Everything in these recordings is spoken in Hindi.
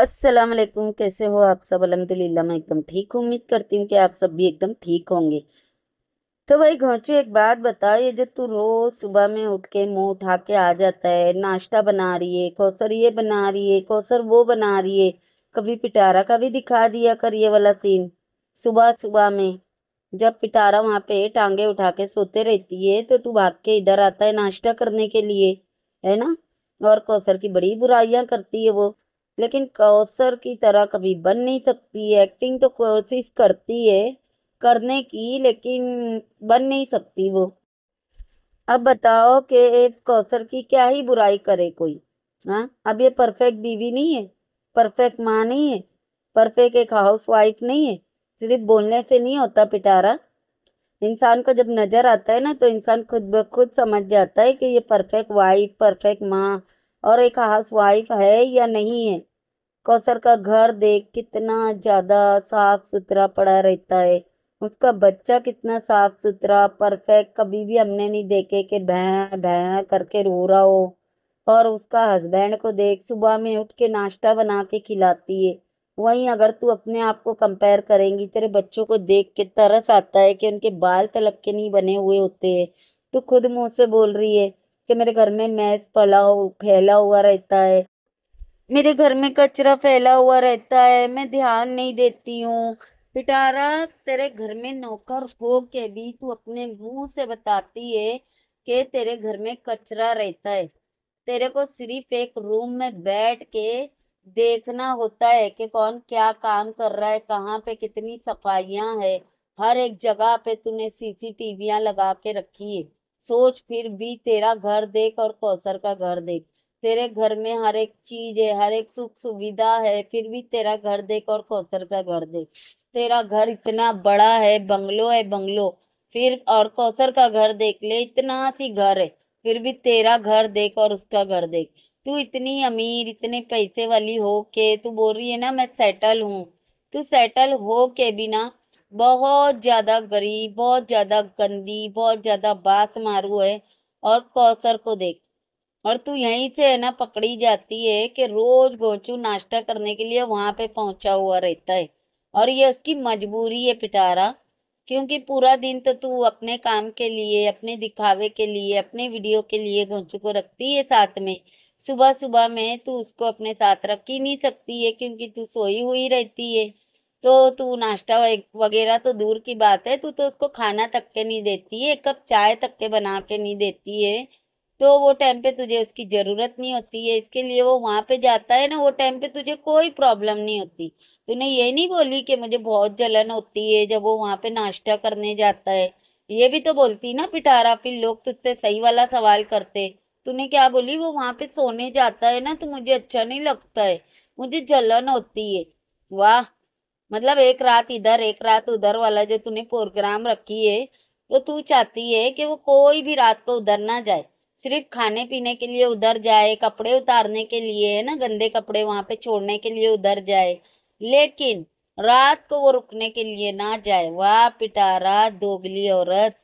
अस्सलाम वालेकुम कैसे हो आप सब अलहमदिल्ला मैं एकदम ठीक हूँ उम्मीद करती हूँ कि आप सब भी एकदम ठीक होंगे तो भाई घोंचू एक बात बता ये जो तू रोज़ सुबह में उठ के मुँह उठा के आ जाता है नाश्ता बना रही है कौसर ये बना रही है कौसर वो बना रही है कभी पिटारा का भी दिखा दिया कर ये वाला सीन सुबह सुबह में जब पिटारा वहाँ पे टांगे उठा के सोते रहती है तो तू भाग के इधर आता है नाश्ता करने के लिए है ना और कौसर की बड़ी बुराइयाँ करती है वो लेकिन कौसर की तरह कभी बन नहीं सकती एक्टिंग तो कोशिश करती है करने की लेकिन बन नहीं सकती वो अब बताओ कि कौसर की क्या ही बुराई करे कोई हाँ अब ये परफेक्ट बीवी नहीं है परफेक्ट माँ नहीं है परफेक्ट एक हाउस वाइफ नहीं है सिर्फ बोलने से नहीं होता पिटारा इंसान को जब नज़र आता है ना तो इंसान खुद ब खुद समझ जाता है कि ये परफेक्ट वाइफ परफेक्ट माँ और एक हाउस वाइफ है या नहीं है कौसर का घर देख कितना ज़्यादा साफ सुथरा पड़ा रहता है उसका बच्चा कितना साफ सुथरा परफेक्ट कभी भी हमने नहीं देखे कि भैं भैं करके रो रहा हो और उसका हस्बैंड को देख सुबह में उठ के नाश्ता बना के खिलाती है वहीं अगर तू अपने आप को कंपेयर करेंगी तेरे बच्चों को देख के तरस आता है कि उनके बाल तलक के नहीं बने हुए होते हैं तो खुद मुँह से बोल रही है से मेरे घर में मैस फैला फैला हुआ रहता है मेरे घर में कचरा फैला हुआ रहता है मैं ध्यान नहीं देती हूँ पिटारा तेरे घर में नौकर हो के भी तू अपने मुंह से बताती है कि तेरे घर में कचरा रहता है तेरे को सिर्फ एक रूम में बैठ के देखना होता है कि कौन क्या काम कर रहा है कहाँ पे कितनी सफाइयाँ है हर एक जगह पे तूने सीसीटीवियां लगा के रखी है सोच फिर भी तेरा घर देख और कौसर का घर देख तेरे घर में हर एक चीज है हर एक सुख सुविधा है फिर भी तेरा घर देख और कौसर का घर देख तेरा घर इतना बड़ा है बंगलो है बंगलो फिर और कौसर का घर देख ले इतना सी घर है फिर भी तेरा घर देख और उसका घर देख तू इतनी अमीर इतने पैसे वाली हो के तू बोल रही है ना मैं सेटल हूँ तू सेटल हो के भी ना बहुत ज़्यादा गरीब बहुत ज़्यादा गंदी बहुत ज़्यादा बास मारू है और कौसर को देख और तू यहीं से है ना पकड़ी जाती है कि रोज़ गोचू नाश्ता करने के लिए वहाँ पे पहुँचा हुआ रहता है और ये उसकी मजबूरी है पिटारा क्योंकि पूरा दिन तो तू अपने काम के लिए अपने दिखावे के लिए अपने वीडियो के लिए गोचू को रखती है साथ में सुबह सुबह में तू उसको अपने साथ रख ही नहीं सकती है क्योंकि तू सोई हुई रहती है तो तू नाश्ता वगैरह तो दूर की बात है तू तो उसको खाना तक के नहीं देती है एक कप चाय तक के बना के नहीं देती है तो वो टाइम पे तुझे उसकी ज़रूरत नहीं होती है इसके लिए वो वहाँ पे जाता है ना वो टाइम पे तुझे कोई प्रॉब्लम नहीं होती तूने ये नहीं बोली कि मुझे बहुत जलन होती है जब वो वहाँ पे नाश्ता करने जाता है ये भी तो बोलती ना पिटारा फिर लोग तुझसे सही वाला सवाल करते तूने क्या बोली वो वहाँ पे सोने जाता है ना तो मुझे अच्छा नहीं लगता है मुझे जलन होती है वाह मतलब एक रात इधर एक रात उधर वाला जो तूने प्रोग्राम रखी है तो तू चाहती है कि वो कोई भी रात को उधर ना जाए सिर्फ खाने पीने के लिए उधर जाए कपड़े उतारने के लिए है ना गंदे कपड़े वहाँ पे छोड़ने के लिए उधर जाए लेकिन रात को वो रुकने के लिए ना जाए वाह पिटारा दोगली औरत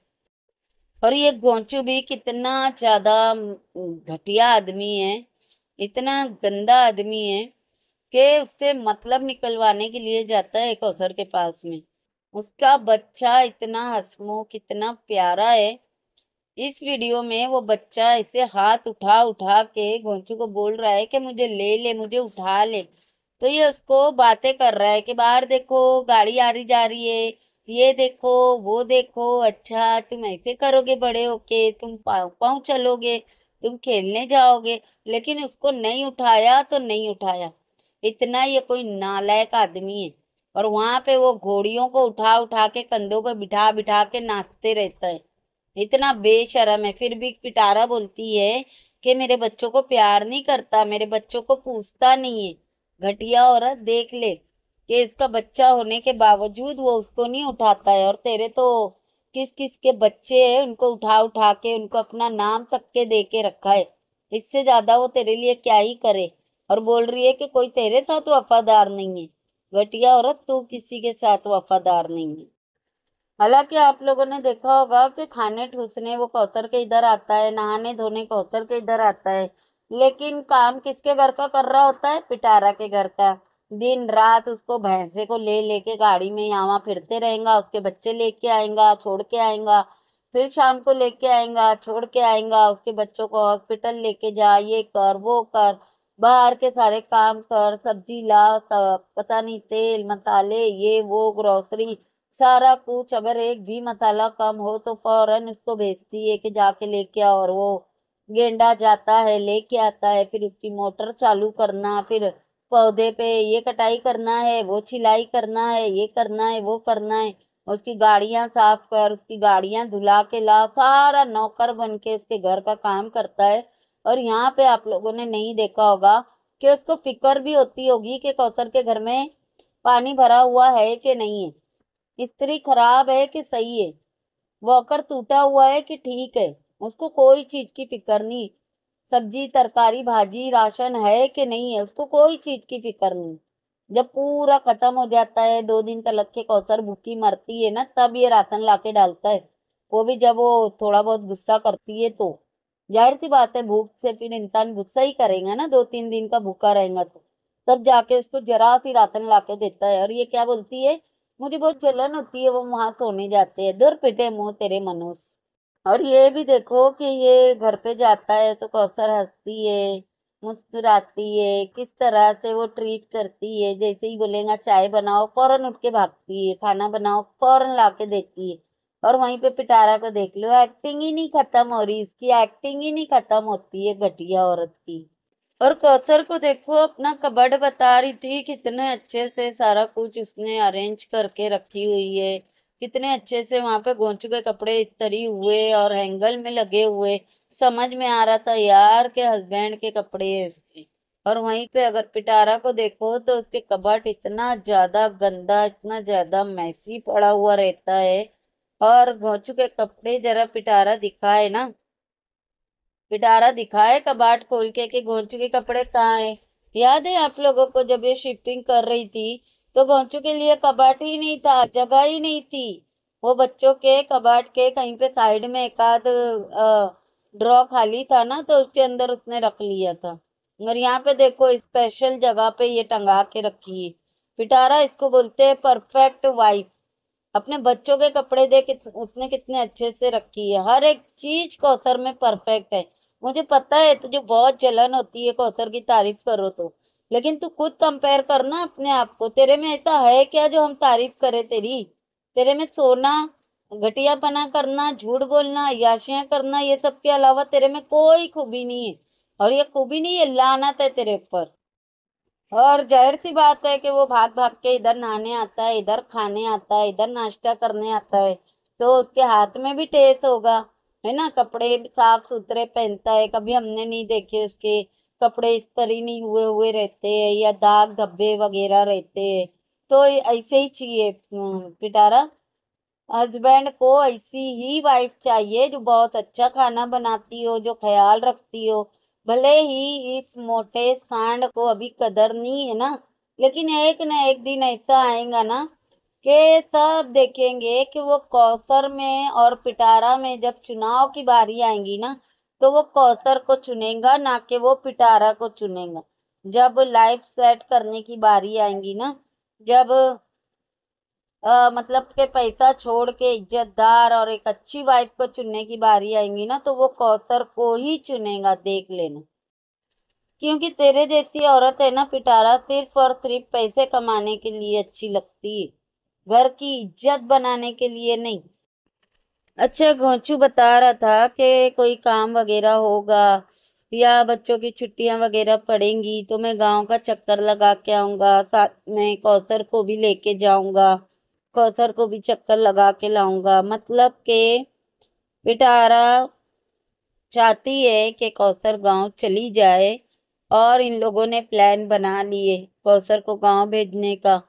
और ये गोंचू भी कितना ज़्यादा घटिया आदमी है इतना गंदा आदमी है के उससे मतलब निकलवाने के लिए जाता है एक अवसर के पास में उसका बच्चा इतना हसमुख इतना प्यारा है इस वीडियो में वो बच्चा ऐसे हाथ उठा उठा के गोंचू को बोल रहा है कि मुझे ले ले मुझे उठा ले तो ये उसको बातें कर रहा है कि बाहर देखो गाड़ी आ रही जा रही है ये देखो वो देखो अच्छा तुम ऐसे करोगे बड़े होके तुम पाँव पाँव चलोगे तुम खेलने जाओगे लेकिन उसको नहीं उठाया तो नहीं उठाया इतना ये कोई नालायक आदमी है और वहाँ पे वो घोड़ियों को उठा उठा के कंधों पर बिठा बिठा के नाचते रहता है इतना बेशरम है फिर भी पिटारा बोलती है कि मेरे बच्चों को प्यार नहीं करता मेरे बच्चों को पूछता नहीं है घटिया औरत देख ले कि इसका बच्चा होने के बावजूद वो उसको नहीं उठाता है और तेरे तो किस किस के बच्चे हैं उनको उठा उठा के उनको अपना नाम के दे के रखा है इससे ज़्यादा वो तेरे लिए क्या ही करे और बोल रही है कि कोई तेरे साथ वफादार नहीं है घटिया औरत तू किसी के साथ वफादार नहीं है हालांकि आप लोगों ने देखा होगा कि खाने ठूसने वो कौसर के इधर आता है नहाने धोने कौसर के इधर आता है लेकिन काम किसके घर का कर रहा होता है पिटारा के घर का दिन रात उसको भैंसे को ले लेके गाड़ी में यहाँ फिरते रहेगा उसके बच्चे लेके आएगा छोड़ के आएगा फिर शाम को लेके आएगा छोड़ के आएगा उसके बच्चों को हॉस्पिटल लेके जा ये कर वो कर बाहर के सारे काम कर सब्जी ला सब पता नहीं तेल मसाले ये वो ग्रोसरी सारा कुछ अगर एक भी मसाला कम हो तो फौरन उसको भेजती है कि जाके लेके आओ और वो गेंडा जाता है लेके आता है फिर उसकी मोटर चालू करना फिर पौधे पे ये कटाई करना है वो छिलाई करना है ये करना है वो करना है उसकी गाड़ियाँ साफ कर उसकी गाड़ियाँ धुला के ला सारा नौकर बन के उसके घर का काम करता है और यहाँ पे आप लोगों ने नहीं देखा होगा कि उसको फिक्र भी होती होगी कि कौशल के घर में पानी भरा हुआ है कि नहीं है स्त्री खराब है कि सही है वॉकर टूटा हुआ है कि ठीक है उसको कोई चीज़ की फिक्र नहीं सब्जी तरकारी भाजी राशन है कि नहीं है उसको कोई चीज़ की फिक्र नहीं जब पूरा ख़त्म हो जाता है दो दिन तलक के कौसर भूखी मरती है ना तब ये राशन लाके डालता है वो भी जब वो थोड़ा बहुत गुस्सा करती है तो जाहिर सी बात है भूख से फिर इंसान गुस्सा ही करेगा ना दो तीन दिन का भूखा रहेगा तो तब जाके उसको जरा सी राशन ला के देता है और ये क्या बोलती है मुझे बहुत जलन होती है वो वहां सोने जाते हैं दर पिटे मुंह तेरे मनुष्य और ये भी देखो कि ये घर पे जाता है तो कौसर हंसती है मुस्कुराती है किस तरह से वो ट्रीट करती है जैसे ही बोलेगा चाय बनाओ फौरन उठ के भागती है खाना बनाओ फौरन ला के देती है और वहीं पे पिटारा को देख लो एक्टिंग ही नहीं खत्म हो रही इसकी एक्टिंग ही नहीं खत्म होती है घटिया औरत की और कौसर को देखो अपना कबड़ बता रही थी कितने अच्छे से सारा कुछ उसने अरेंज करके रखी हुई है कितने अच्छे से वहाँ पे गोंचू के कपड़े इस्तरी हुए और हैंगल में लगे हुए समझ में आ रहा था यार के हस्बैंड के कपड़े है उसके और वहीं पे अगर पिटारा को देखो तो उसके कबाट इतना ज़्यादा गंदा इतना ज़्यादा मैसी पड़ा हुआ रहता है और घोचू के कपड़े जरा पिटारा दिखाए ना पिटारा दिखाए कबाट खोल के कि घोचू के कपड़े कहाँ है याद है आप लोगों को जब ये शिफ्टिंग कर रही थी तो घोचू के लिए कबाट ही नहीं था जगह ही नहीं थी वो बच्चों के कबाट के कहीं पे साइड में एक आध ड्रॉ खाली था ना तो उसके अंदर उसने रख लिया था और यहाँ पे देखो स्पेशल जगह पे ये टंगा के रखी है पिटारा इसको बोलते हैं परफेक्ट वाइफ अपने बच्चों के कपड़े दे कि उसने कितने अच्छे से रखी है हर एक चीज कौसर में परफेक्ट है मुझे पता है तुझे तो बहुत जलन होती है कौसर की तारीफ करो तो लेकिन तू खुद कंपेयर करना अपने आप को तेरे में ऐसा है क्या जो हम तारीफ करें तेरी तेरे में सोना घटियापना करना झूठ बोलना याशियाँ करना ये सब के अलावा तेरे में कोई खूबी नहीं है और ये खूबी नहीं है लानत है तेरे ऊपर और जाहिर सी बात है कि वो भाग भाग के इधर नहाने आता है इधर खाने आता है इधर नाश्ता करने आता है तो उसके हाथ में भी टेस होगा है ना कपड़े साफ सुथरे पहनता है कभी हमने नहीं देखे उसके कपड़े इस इस्तरी नहीं हुए हुए रहते हैं या दाग धब्बे वगैरह रहते हैं तो ऐसे ही चाहिए हम्म, पिटारा हस्बैंड को ऐसी ही वाइफ चाहिए जो बहुत अच्छा खाना बनाती हो जो ख्याल रखती हो भले ही इस मोटे सांड को अभी कदर नहीं है ना लेकिन एक न एक दिन ऐसा आएगा ना कि सब देखेंगे कि वो कौसर में और पिटारा में जब चुनाव की बारी आएंगी ना तो वो कौसर को चुनेगा ना कि वो पिटारा को चुनेगा जब लाइफ सेट करने की बारी आएंगी ना जब आ, मतलब के पैसा छोड़ के इज्जतदार और एक अच्छी वाइफ को चुनने की बारी आएंगी ना तो वो कौसर को ही चुनेगा देख लेना क्योंकि तेरे जैसी औरत है ना पिटारा सिर्फ और सिर्फ पैसे कमाने के लिए अच्छी लगती है घर की इज्जत बनाने के लिए नहीं अच्छा घोंचू बता रहा था कि कोई काम वगैरह होगा या बच्चों की छुट्टियां वगैरह पड़ेंगी तो मैं गांव का चक्कर लगा के आऊँगा साथ में कौसर को भी लेके जाऊँगा कौथर को भी चक्कर लगा के लाऊंगा मतलब के पिटारा चाहती है कि कौसर गांव चली जाए और इन लोगों ने प्लान बना लिए कौसर को गांव भेजने का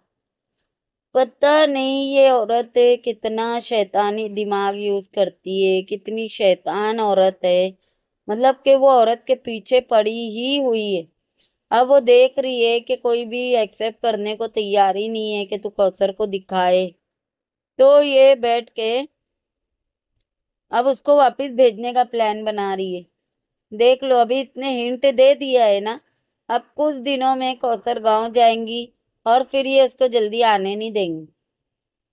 पता नहीं ये औरत कितना शैतानी दिमाग यूज़ करती है कितनी शैतान औरत है मतलब कि वो औरत के पीछे पड़ी ही हुई है अब वो देख रही है कि कोई भी एक्सेप्ट करने को तैयार ही नहीं है कि तू कौसर को दिखाए तो ये बैठ के अब उसको वापस भेजने का प्लान बना रही है देख लो अभी इसने हिंट दे दिया है ना अब कुछ दिनों में कौसर गांव जाएंगी और फिर ये इसको जल्दी आने नहीं देंगी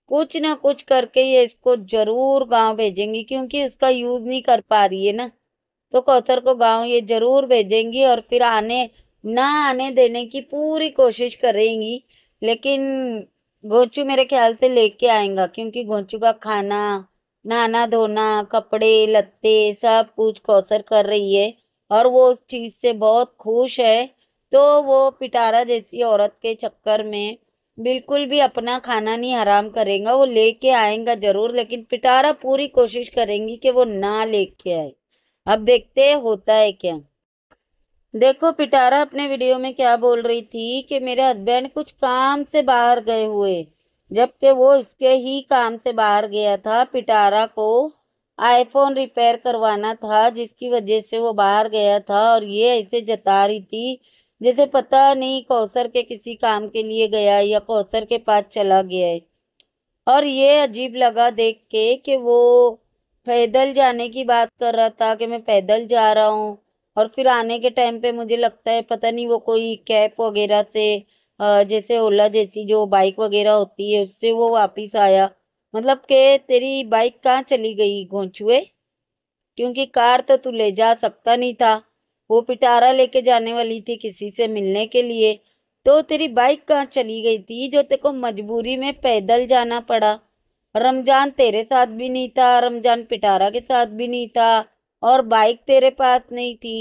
कुछ ना कुछ करके ये इसको ज़रूर गांव भेजेंगी क्योंकि उसका यूज़ नहीं कर पा रही है ना तो कौसर को गांव ये ज़रूर भेजेंगी और फिर आने ना आने देने की पूरी कोशिश करेंगी लेकिन गोंचू मेरे ख्याल से लेके आएगा क्योंकि गोंचू का खाना नहाना धोना कपड़े लत्ते सब कुछ कौसर कर रही है और वो उस चीज़ से बहुत खुश है तो वो पिटारा जैसी औरत के चक्कर में बिल्कुल भी अपना खाना नहीं हराम करेगा वो लेके आएगा ज़रूर लेकिन पिटारा पूरी कोशिश करेंगी कि वो ना लेके आए अब देखते होता है क्या देखो पिटारा अपने वीडियो में क्या बोल रही थी कि मेरे हस्बैंड कुछ काम से बाहर गए हुए जबकि वो इसके ही काम से बाहर गया था पिटारा को आईफोन रिपेयर करवाना था जिसकी वजह से वो बाहर गया था और ये ऐसे जता रही थी जैसे पता नहीं कौसर के किसी काम के लिए गया या कौसर के पास चला गया है और ये अजीब लगा देख के कि वो पैदल जाने की बात कर रहा था कि मैं पैदल जा रहा हूँ और फिर आने के टाइम पे मुझे लगता है पता नहीं वो कोई कैब वगैरह से जैसे ओला जैसी जो बाइक वगैरह होती है उससे वो वापस आया मतलब के तेरी बाइक कहाँ चली गई घोंचुए क्योंकि कार तो तू ले जा सकता नहीं था वो पिटारा लेके जाने वाली थी किसी से मिलने के लिए तो तेरी बाइक कहाँ चली गई थी जो तेरे को मजबूरी में पैदल जाना पड़ा रमजान तेरे साथ भी नहीं था रमजान पिटारा के साथ भी नहीं था और बाइक तेरे पास नहीं थी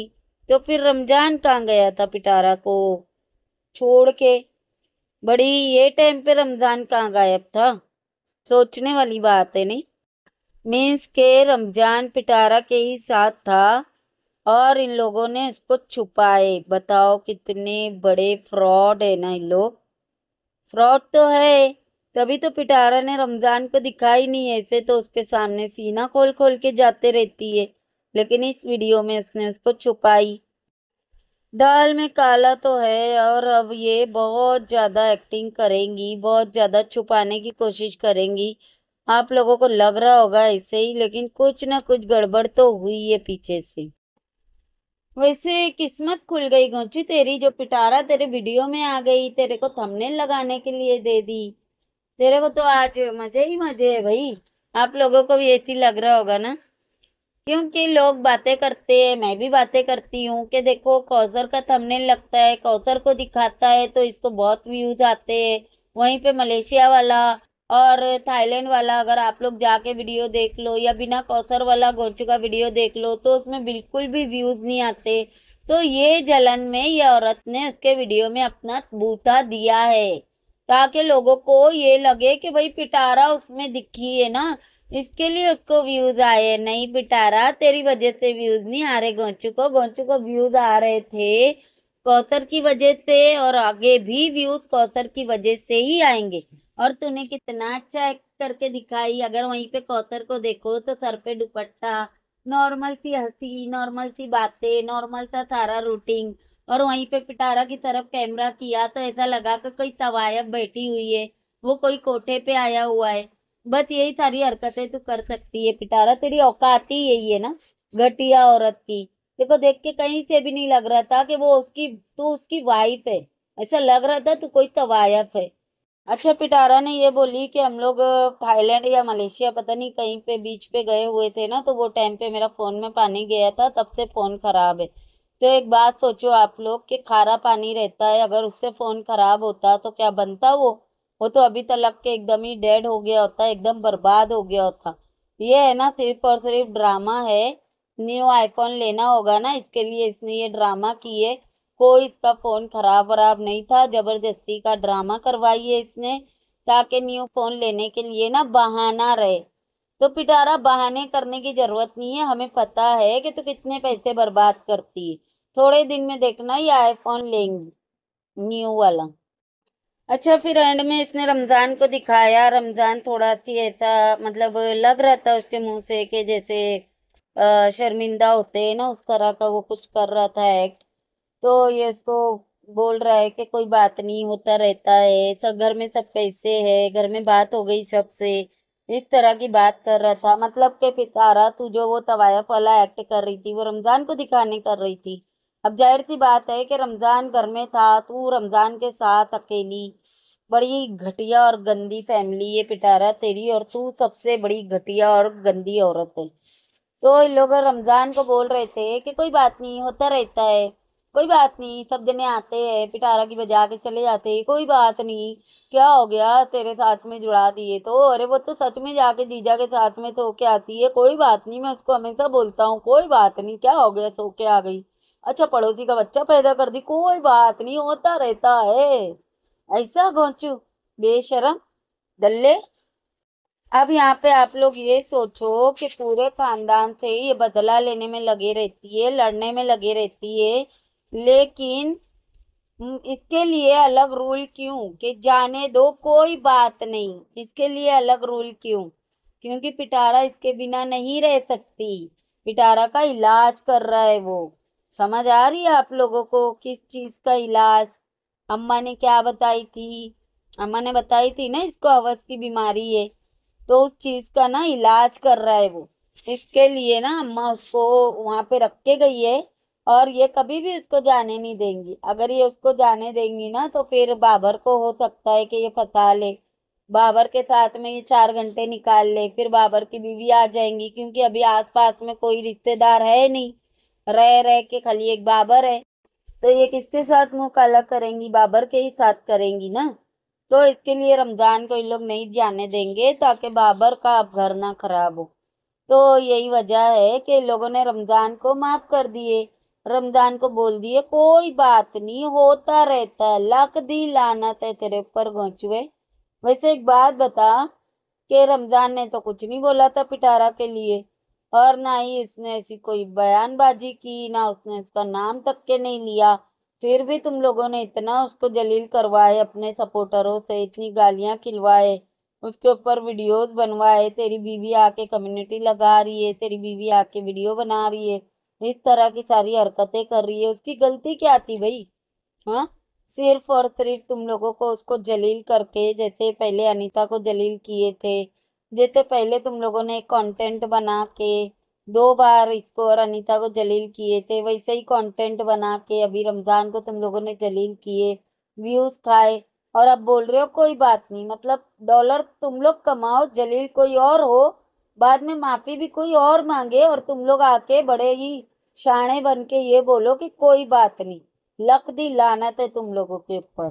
तो फिर रमजान कहाँ गया था पिटारा को छोड़ के बड़ी ये टाइम पे रमज़ान कहाँ गायब था सोचने वाली बात है नहीं मीन्स के रमज़ान पिटारा के ही साथ था और इन लोगों ने उसको छुपाए बताओ कितने बड़े फ्रॉड है ना इन लोग फ्रॉड तो है तभी तो पिटारा ने रमज़ान को दिखाई नहीं ऐसे तो उसके सामने सीना खोल खोल के जाते रहती है लेकिन इस वीडियो में उसने उसको छुपाई दाल में काला तो है और अब ये बहुत ज़्यादा एक्टिंग करेंगी बहुत ज़्यादा छुपाने की कोशिश करेंगी आप लोगों को लग रहा होगा ऐसे ही लेकिन कुछ ना कुछ गड़बड़ तो हुई है पीछे से वैसे किस्मत खुल गई गोची तेरी जो पिटारा तेरे वीडियो में आ गई तेरे को थमने लगाने के लिए दे दी तेरे को तो आज मज़े ही मज़े है भाई आप लोगों को भी ऐसी लग रहा होगा ना क्योंकि लोग बातें करते हैं मैं भी बातें करती हूँ कि देखो कौसर का थंबनेल लगता है कौसर को दिखाता है तो इसको बहुत व्यूज आते हैं वहीं पे मलेशिया वाला और थाईलैंड वाला अगर आप लोग जाके वीडियो देख लो या बिना कौसर वाला गोचू का वीडियो देख लो तो उसमें बिल्कुल भी व्यूज़ नहीं आते तो ये जलन में ये औरत ने उसके वीडियो में अपना बूता दिया है ताकि लोगों को ये लगे कि भाई पिटारा उसमें दिखी है ना इसके लिए उसको व्यूज आए नहीं पिटारा तेरी वजह से व्यूज नहीं आ रहे गोंचू को गोंचू को व्यूज आ रहे थे कौसर की वजह से और आगे भी व्यूज कौसर की वजह से ही आएंगे और तूने कितना अच्छा एक्ट करके दिखाई अगर वहीं पे कौसर को देखो तो सर पे दुपट्टा नॉर्मल सी हंसी नॉर्मल सी बातें नॉर्मल सा सारा रूटीन और वहीं पे पिटारा की तरफ कैमरा किया तो ऐसा लगा कि कोई तवायब बैठी हुई है वो कोई कोठे पे आया हुआ है बस यही सारी हरकतें तू कर सकती है पिटारा तेरी औकात ही यही है ना घटिया औरत की देखो देख के कहीं से भी नहीं लग रहा था कि वो उसकी तू उसकी वाइफ है ऐसा लग रहा था तू कोई तवायफ है अच्छा पिटारा ने ये बोली कि हम लोग थाईलैंड या मलेशिया पता नहीं कहीं पे बीच पे गए हुए थे ना तो वो टाइम पे मेरा फ़ोन में पानी गया था तब से फ़ोन ख़राब है तो एक बात सोचो आप लोग कि खारा पानी रहता है अगर उससे फ़ोन ख़राब होता तो क्या बनता वो वो तो अभी तलक के एकदम ही डेड हो गया होता एकदम बर्बाद हो गया होता ये है ना सिर्फ और सिर्फ ड्रामा है न्यू आईफोन लेना होगा ना इसके लिए इसने ये ड्रामा किए कोई इसका फ़ोन ख़राब वराब नहीं था ज़बरदस्ती का ड्रामा करवाई है इसने ताकि न्यू फ़ोन लेने के लिए ना बहाना रहे तो पिटारा बहाने करने की ज़रूरत नहीं है हमें पता है कि तू तो कितने पैसे बर्बाद करती है थोड़े दिन में देखना ये आईफोन लेंगी न्यू वाला अच्छा फिर एंड में इसने रमज़ान को दिखाया रमज़ान थोड़ा सी ऐसा मतलब लग रहा था उसके मुंह से कि जैसे शर्मिंदा होते हैं ना उस तरह का वो कुछ कर रहा था एक्ट तो ये उसको बोल रहा है कि कोई बात नहीं होता रहता है सब घर में सब कैसे है घर में बात हो गई सबसे इस तरह की बात कर रहा था मतलब के पितारा तू जो वो तवायफ वाला एक्ट कर रही थी वो रमज़ान को दिखाने कर रही थी अब जाहिर सी बात है कि रमज़ान घर में था तू रमज़ान के साथ अकेली बड़ी घटिया और गंदी फैमिली ये पिटारा तेरी और तू सबसे बड़ी घटिया और गंदी औरत है तो इन लोग रमज़ान को बोल रहे थे कि कोई बात नहीं होता रहता है कोई बात नहीं सब जने आते हैं पिटारा की बजा के चले जाते हैं कोई बात नहीं क्या हो गया तेरे साथ में जुड़ा दिए तो अरे वो तो सच में जाके जीजा के साथ में सो के आती है कोई बात नहीं मैं उसको हमेशा बोलता हूँ कोई बात नहीं क्या हो गया सो के आ गई अच्छा पड़ोसी का बच्चा पैदा कर दी कोई बात नहीं होता रहता है ऐसा घोचू बेशरम दल्ले अब यहाँ पे आप लोग ये सोचो कि पूरे खानदान से ये बदला लेने में लगे रहती है लड़ने में लगे रहती है लेकिन इसके लिए अलग रूल क्यों कि जाने दो कोई बात नहीं इसके लिए अलग रूल क्यों क्योंकि पिटारा इसके बिना नहीं रह सकती पिटारा का इलाज कर रहा है वो समझ आ रही है आप लोगों को किस चीज़ का इलाज अम्मा ने क्या बताई थी अम्मा ने बताई थी ना इसको हवस की बीमारी है तो उस चीज़ का ना इलाज कर रहा है वो इसके लिए ना अम्मा उसको वहाँ पे रख के गई है और ये कभी भी उसको जाने नहीं देंगी अगर ये उसको जाने देंगी ना तो फिर बाबर को हो सकता है कि ये फंसा ले बाबर के साथ में ये चार घंटे निकाल ले फिर बाबर की बीवी आ जाएंगी क्योंकि अभी आसपास में कोई रिश्तेदार है नहीं रह रह के खाली एक बाबर है तो ये किसके साथ मुंह काला करेंगी बाबर के ही साथ करेंगी ना तो इसके लिए रमज़ान को इन लोग नहीं जाने देंगे ताकि बाबर का अब घर ना खराब हो तो यही वजह है कि लोगों ने रमज़ान को माफ़ कर दिए रमज़ान को बोल दिए कोई बात नहीं होता रहता है लक दी लानत है तेरे ऊपर गौचुए वैसे एक बात बता कि रमज़ान ने तो कुछ नहीं बोला था पिटारा के लिए और ना ही उसने ऐसी कोई बयानबाजी की ना उसने उसका नाम तक के नहीं लिया फिर भी तुम लोगों ने इतना उसको जलील करवाए अपने सपोर्टरों से इतनी गालियाँ खिलवाए उसके ऊपर वीडियोस बनवाए तेरी बीवी आके कम्युनिटी लगा रही है तेरी बीवी आके वीडियो बना रही है इस तरह की सारी हरकतें कर रही है उसकी गलती क्या थी भाई हाँ सिर्फ और सिर्फ तुम लोगों को उसको जलील करके जैसे पहले अनीता को जलील किए थे देते पहले तुम लोगों ने कंटेंट बना के दो बार इसको और अनीता को जलील किए थे वैसे ही कंटेंट बना के अभी रमज़ान को तुम लोगों ने जलील किए व्यूज़ खाए और अब बोल रहे हो कोई बात नहीं मतलब डॉलर तुम लोग कमाओ जलील कोई और हो बाद में माफ़ी भी कोई और मांगे और तुम लोग आके बड़े ही शाणे बन के ये बोलो कि कोई बात नहीं लक दी लानत है तुम लोगों के ऊपर